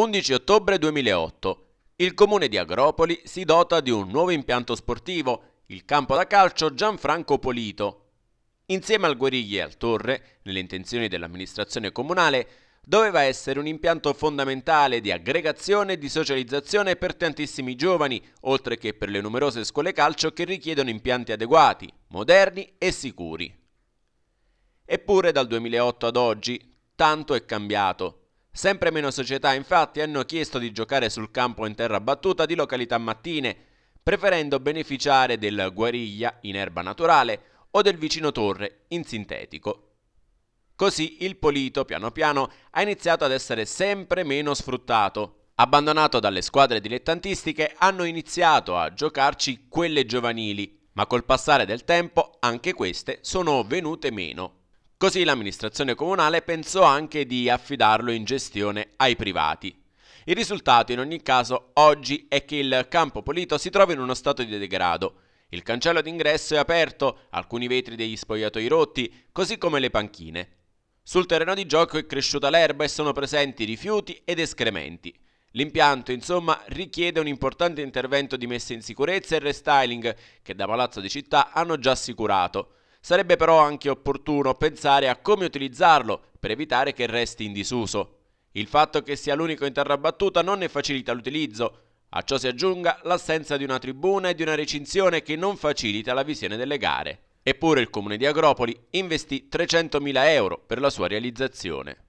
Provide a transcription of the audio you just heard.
11 ottobre 2008. Il comune di Agropoli si dota di un nuovo impianto sportivo, il campo da calcio Gianfranco Polito. Insieme al Guerigli e al Torre, nelle intenzioni dell'amministrazione comunale, doveva essere un impianto fondamentale di aggregazione e di socializzazione per tantissimi giovani, oltre che per le numerose scuole calcio che richiedono impianti adeguati, moderni e sicuri. Eppure dal 2008 ad oggi tanto è cambiato. Sempre meno società infatti hanno chiesto di giocare sul campo in terra battuta di località mattine, preferendo beneficiare del guariglia in erba naturale o del vicino torre in sintetico. Così il Polito piano piano ha iniziato ad essere sempre meno sfruttato. Abbandonato dalle squadre dilettantistiche hanno iniziato a giocarci quelle giovanili, ma col passare del tempo anche queste sono venute meno. Così l'amministrazione comunale pensò anche di affidarlo in gestione ai privati. Il risultato in ogni caso oggi è che il campo pulito si trova in uno stato di degrado. Il cancello d'ingresso è aperto, alcuni vetri degli spogliatoi rotti, così come le panchine. Sul terreno di gioco è cresciuta l'erba e sono presenti rifiuti ed escrementi. L'impianto, insomma, richiede un importante intervento di messa in sicurezza e restyling che da Palazzo di Città hanno già assicurato. Sarebbe però anche opportuno pensare a come utilizzarlo per evitare che resti in disuso. Il fatto che sia l'unico in terra battuta non ne facilita l'utilizzo, a ciò si aggiunga l'assenza di una tribuna e di una recinzione che non facilita la visione delle gare. Eppure il comune di Agropoli investì 300.000 euro per la sua realizzazione.